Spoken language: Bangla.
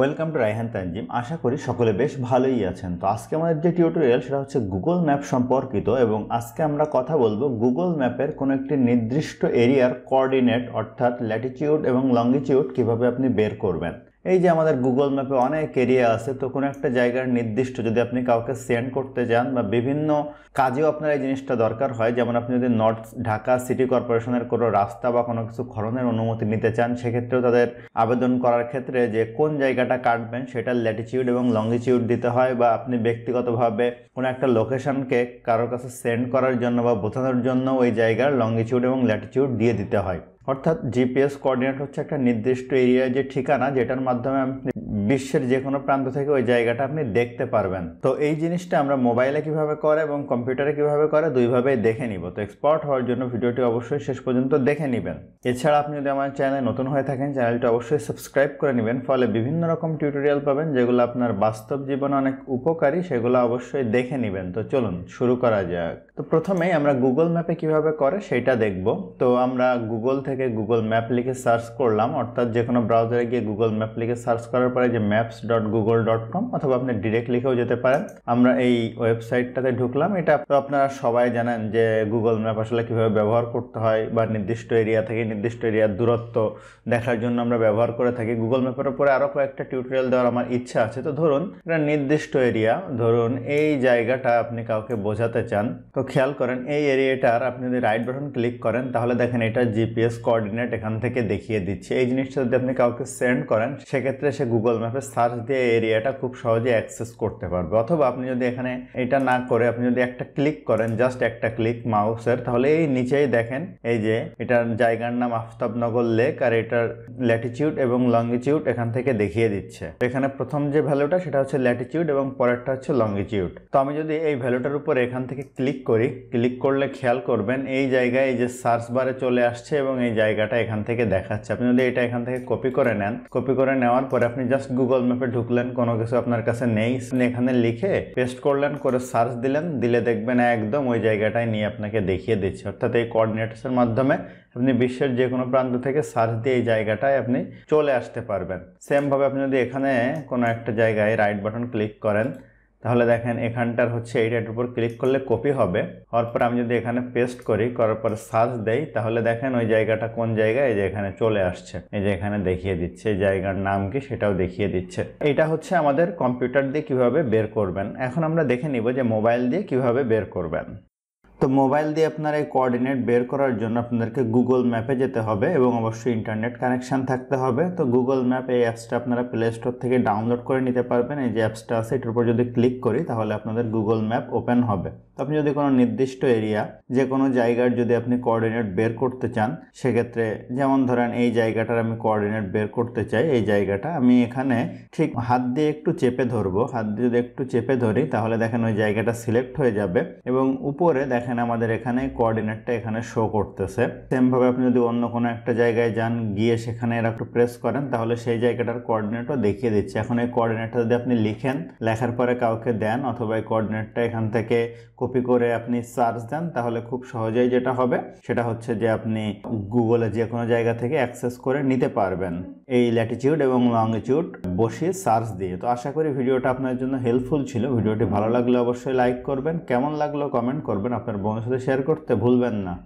ওয়েলকাম টু রাইহান তানজিম আশা করি সকলে বেশ ভালোই আছেন তো আজকে আমাদের যে টিউটোরিয়াল সেটা হচ্ছে গুগল ম্যাপ সম্পর্কিত এবং আজকে আমরা কথা বলবো গুগল ম্যাপের কোনো একটি নির্দিষ্ট এরিয়ার কোঅর্ডিনেট অর্থাৎ ল্যাটিটিউড এবং লঙ্গিটিউড কিভাবে আপনি বের করবেন এই যে আমাদের গুগল ম্যাপে অনেক এরিয়া আছে তো কোনো একটা জায়গার নির্দিষ্ট যদি আপনি কাউকে সেন্ড করতে যান বা বিভিন্ন কাজেও আপনার এই জিনিসটা দরকার হয় যেমন আপনি যদি নর্থ ঢাকা সিটি কর্পোরেশনের কোনো রাস্তা বা কোনো কিছু খননের অনুমতি নিতে চান সেক্ষেত্রেও তাদের আবেদন করার ক্ষেত্রে যে কোন জায়গাটা কাটবেন সেটার ল্যাটিচিউড এবং লঙ্গিচিউড দিতে হয় বা আপনি ব্যক্তিগতভাবে কোনো একটা লোকেশনকে কারোর কাছে সেন্ড করার জন্য বা বোঝানোর জন্য ওই জায়গার লঙ্গিচিউড এবং ল্যাটিচিউড দিয়ে দিতে হয় অর্থাৎ জিপিএস কোঅর্ডিনেট হচ্ছে একটা নির্দিষ্ট এরিয়ায় যে ঠিকানা যেটার মাধ্যমে আপনি বিশ্বের যে কোনো প্রান্ত থেকে ওই জায়গাটা আপনি দেখতে পারবেন তো এই জিনিসটা আমরা মোবাইলে কিভাবে করে এবং কম্পিউটারে কিভাবে করে দুইভাবেই দেখে নিব তো এক্সপার্ট হওয়ার জন্য ভিডিওটি অবশ্যই শেষ পর্যন্ত দেখে নেবেন এছাড়া আপনি যদি আমার চ্যানেলে নতুন হয়ে থাকেন চ্যানেলটি অবশ্যই সাবস্ক্রাইব করে নেবেন ফলে বিভিন্ন রকম টিউটোরিয়াল পাবেন যেগুলো আপনার বাস্তব জীবনে অনেক উপকারী সেগুলো অবশ্যই দেখে নেবেন তো চলুন শুরু করা যাক তো প্রথমেই আমরা গুগল ম্যাপে কিভাবে করে সেটা দেখব তো আমরা গুগল থেকে গুগল ম্যাপ লিখে সার্চ করলাম অর্থাৎ যে কোনো ব্রাউজারে গিয়ে গুগল ম্যাপ লিখে সার্চ করার পরে যে maps dot Google dot com অথবা আপনি ডিরেক্ট লিখেও যেতে পারেন আমরা এই ওয়েবসাইটটাতে ঢুকলাম এটা তো আপনারা সবাই জানেন যে গুগল ম্যাপ আসলে কীভাবে ব্যবহার করতে হয় বা নির্দিষ্ট এরিয়া থেকে নির্দিষ্ট এরিয়ার দূরত্ব দেখার জন্য আমরা ব্যবহার করে থাকি গুগল ম্যাপের উপরে আরও কয়েকটা টিউটোরিয়াল দেওয়ার আমার ইচ্ছা আছে তো ধরুন এটা নির্দিষ্ট এরিয়া ধরুন এই জায়গাটা আপনি কাউকে বোঝাতে চান তো খেয়াল করেন এই এরিয়াটার আপনি যদি রাইট বাটন ক্লিক করেন তাহলে দেখেন এটা জিপিএস কোঅর্ডিনেট এখান থেকে দেখিয়ে দিচ্ছে এই জিনিসটা যদি আপনি কাউকে সেন্ড করেন সেক্ষেত্রে সে গুগল ম্যাপ ম্যাপে সার্চ দিয়ে এরিয়াটা খুব সহজে অ্যাক্সেস করতে পারবে অথবা আপনি যদি এখানে এটা না করে আপনি যদি একটা ক্লিক করেন জাস্ট একটা ক্লিক মাউসের তাহলে এই নিচেই দেখেন এই যে এটার জায়গার নাম আফতাবনগর লেক আর এটার ল্যাটিচিউড এবং লঙ্গিচিউড এখান থেকে দেখিয়ে দিচ্ছে এখানে প্রথম যে ভ্যালুটা সেটা হচ্ছে ল্যাটিচিউড এবং পরেরটা হচ্ছে লঙ্গিচিউড তো আমি যদি এই ভ্যালুটার উপর এখান থেকে ক্লিক করি ক্লিক করলে খেয়াল করবেন এই জায়গায় এই যে সার্চ বারে চলে আসছে এবং এই জায়গাটা এখান থেকে দেখাচ্ছে আপনি যদি এটা এখান থেকে কপি করে নেন কপি করে নেওয়ার পরে আপনি জাস্ট গুগল ম্যাপে ঢুকলেন কোনো কিছু আপনার কাছে নেই এখানে লিখে পেস্ট করলেন করে সার্চ দিলেন দিলে দেখবেন একদম ওই জায়গাটায় নিয়ে আপনাকে দেখিয়ে দিচ্ছে অর্থাৎ এই কোঅর্ডিনেটসের মাধ্যমে আপনি বিশ্বের যে কোনো প্রান্ত থেকে সার্চ দিয়ে এই জায়গাটায় আপনি চলে আসতে পারবেন সেমভাবে আপনি যদি এখানে কোনো একটা জায়গায় রাইট বাটন ক্লিক করেন তাহলে দেখেন এখানটার হচ্ছে এইটার উপর ক্লিক করলে কপি হবে হওয়ার পর আমি যদি এখানে পেস্ট করি করার পর সার্চ দেই তাহলে দেখেন ওই জায়গাটা কোন জায়গা এই যে এখানে চলে আসছে এই যে এখানে দেখিয়ে দিচ্ছে এই জায়গার নাম কি সেটাও দেখিয়ে দিচ্ছে এটা হচ্ছে আমাদের কম্পিউটার দিয়ে কিভাবে বের করবেন এখন আমরা দেখে নিব যে মোবাইল দিয়ে কিভাবে বের করবেন তো মোবাইল দিয়ে আপনার এই কোঅর্ডিনেট বের করার জন্য আপনাদেরকে গুগল ম্যাপে যেতে হবে এবং অবশ্যই ইন্টারনেট কানেকশান থাকতে হবে তো গুগল ম্যাপ এই অ্যাপসটা আপনারা প্লে স্টোর থেকে ডাউনলোড করে নিতে পারবেন এই যে অ্যাপসটা আছে এটার উপর যদি ক্লিক করি তাহলে আপনাদের গুগল ম্যাপ ওপেন হবে তো আপনি যদি কোনো নির্দিষ্ট এরিয়া যে কোনো জায়গার যদি আপনি কোঅর্ডিনেট বের করতে চান সেক্ষেত্রে যেমন ধরেন এই জায়গাটার আমি কোঅর্ডিনেট বের করতে চাই এই জায়গাটা আমি এখানে ঠিক হাত দিয়ে একটু চেপে ধরবো হাত দিয়ে যদি একটু চেপে ধরি তাহলে দেখেন ওই জায়গাটা সিলেক্ট হয়ে যাবে এবং উপরে দেখেন আমাদের এখানে কোঅর্ডিনেটটা এখানে শো করতেছে সেমভাবে আপনি যদি অন্য কোনো একটা জায়গায় যান গিয়ে সেখানে এরা একটু প্রেস করেন তাহলে সেই জায়গাটার কোঅর্ডিনেটও দেখিয়ে দিচ্ছে এখন এই কোঅর্ডিনেটটা যদি আপনি লিখেন লেখার পরে কাউকে দেন অথবা এই কোঅর্ডিনেটটা এখান থেকে কপি করে আপনি সার্চ দেন তাহলে খুব সহজেই যেটা হবে সেটা হচ্ছে যে আপনি গুগলে যে কোনো জায়গা থেকে অ্যাক্সেস করে নিতে পারবেন এই ল্যাটিচিউড এবং লংটিচিউড বসিয়ে সার্চ দিয়ে তো আশা করি ভিডিওটা আপনার জন্য হেল্পফুল ছিল ভিডিওটি ভালো লাগলে অবশ্যই লাইক করবেন কেমন লাগলো কমেন্ট করবেন আপনার বন্ধুর সাথে শেয়ার করতে ভুলবেন না